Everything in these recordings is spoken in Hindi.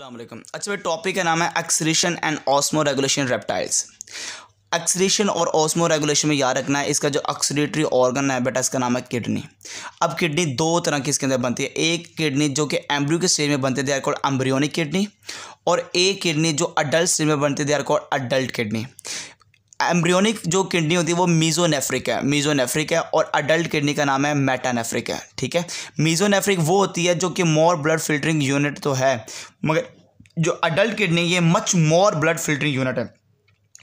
वालेकुम अच्छा मेरे टॉपिक का नाम है excretion and osmoregulation reptiles excretion और ऑस्मो रेगुलेशन में याद रखना है इसका जो ऑक्सीडेटरी ऑर्गन है बेटा इसका नाम है किडनी अब किडनी दो तरह की इसके अंदर बनती है एक किडनी जो कि एम्ब्रियो के स्टेज में बनती है they are called embryonic kidney और एक किडनी जो अडल्ट स्टेज में बनती है they are called adult kidney embryonic जो किडनी होती है वो मीजोनेफ्रिक है मीजोनेफ्रिक है और अडल्ट किडनी का नाम है मेटानेफ्रिक है ठीक है मीजोनेफ्रिक वो होती है जो कि मोर ब्लड फिल्टरिंग यूनिट तो है मगर जो अडल्ट किडनी ये much more blood filtering unit है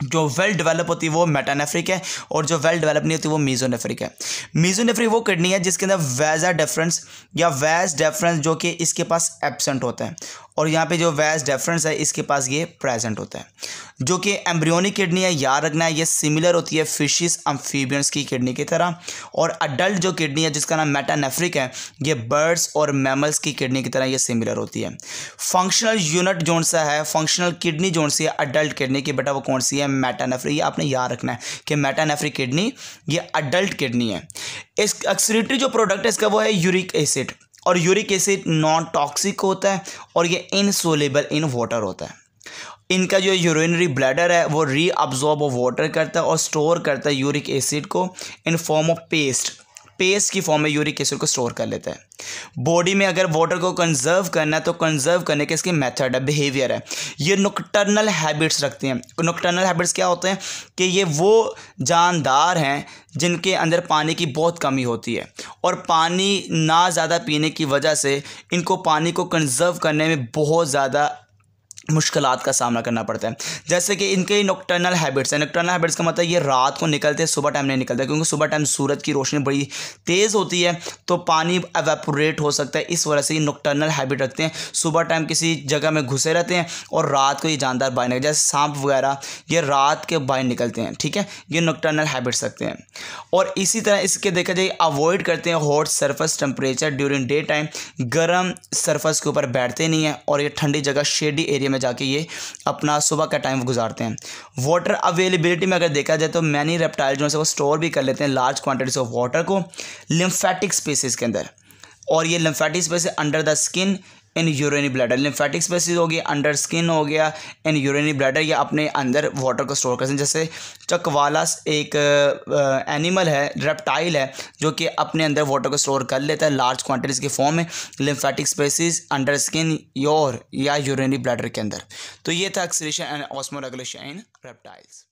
जो वेल डेवलप होती है वो मेटानेफ्रिक है और जो वेल डेवलप नहीं होती वो मीजोनेफ्रिक है मीजोनेफ्रिक वो किडनी है जिसके अंदर वैजा डेफरेंस या वैज डेफरेंस जो कि इसके पास एबसेंट होता है और यहाँ पे जो वैज डेफरेंस है इसके पास ये प्रेजेंट होता है जो कि एम्ब्रियोनिक किडनी है याद रखना है ये सिमिलर होती है फिशिस अम्फीबियंस की किडनी की तरह और अडल्ट जो किडनी है जिसका नाम मेटानेफ्रिक है ये बर्ड्स और मैमल्स की किडनी की तरह ये सिमिलर होती है फंक्शनल यूनिट जोन सा है फंक्शनल किडनी जोन सी है अडल्ट किडनी की बेटा वो कौन सी है मेटानेफ्री ये आपने याद रखना है कि मेटानेफ्री किडनी ये अडल्ट किडनी है इस एक्सरेटरी जो प्रोडक्ट है इसका वो है यूरिक एसिड और यूरिक एसिड नॉन टॉक्सिक होता है और ये इनसोलेबल इन वाटर होता है इनका जो यूरिनरी ब्लडर है वो रीअब्जॉर्ब वाटर करता है और स्टोर करता है यूरिक एसिड को in form of paste paste की फॉर्म में यूरिक एसिड को स्टोर कर लेता है बॉडी में अगर वाटर को कंजर्व करना है तो कंजर्व करने के इसके मेथड है बिहेवियर है ये नोकटर्नल हैबिट्स रखते हैं नोकटर्नल हैबिट्स क्या होते हैं कि ये वो जानदार हैं जिनके अंदर पानी की बहुत कमी होती है और पानी ना ज़्यादा पीने की वजह से इनको पानी को कंजर्व करने में बहुत ज़्यादा मुश्किल का सामना करना पड़ता है जैसे कि इनके नोक्टर्नल हैबिट्स हैं नोक्टर्नल हैबिट्स का मतलब ये रात को निकलते हैं सुबह टाइम नहीं निकलते क्योंकि सुबह टाइम सूरज की रोशनी बड़ी तेज़ होती है तो पानी एवेपोरेट हो सकता है इस वजह से ये नोक्टर्नल हैबिट रखते हैं सुबह टाइम किसी जगह में घुसे रहते हैं और रात को ये जानदार बाहर निकलते जैसे सांप वगैरह ये रात के बाहर निकलते हैं ठीक है ये नोक्टर्नल हैबिट्स रखते हैं और इसी तरह इसके देखा जाए अवॉइड करते हैं hot surface temperature during day time गर्म सर्फस के ऊपर बैठते नहीं हैं और ये ठंडी जगह शेडी एरिया में में जाके ये अपना सुबह का टाइम गुजारते हैं वाटर अवेलेबिलिटी में अगर देखा जाए तो मैनी रेप्टाइल जो है वो स्टोर भी कर लेते हैं लार्ज क्वान्टिटीज ऑफ वाटर को लिम्फेटिक स्पेसिस के अंदर और ये lymphatic spaces under the skin in urinary bladder lymphatic spaces हो गया अंडर स्किन हो गया इन यूरेनी ब्लैडर या अपने अंदर वाटर को स्टोर करते हैं जैसे चकवालास एक एनिमल है रेप्टाइल है जो कि अपने अंदर वाटर को स्टोर कर लेता है लार्ज क्वान्टिटीज़ के फॉर्म में lymphatic spaces under skin your या यूरेनी ब्लैडर के अंदर तो ये था excretion and osmoregulation in reptiles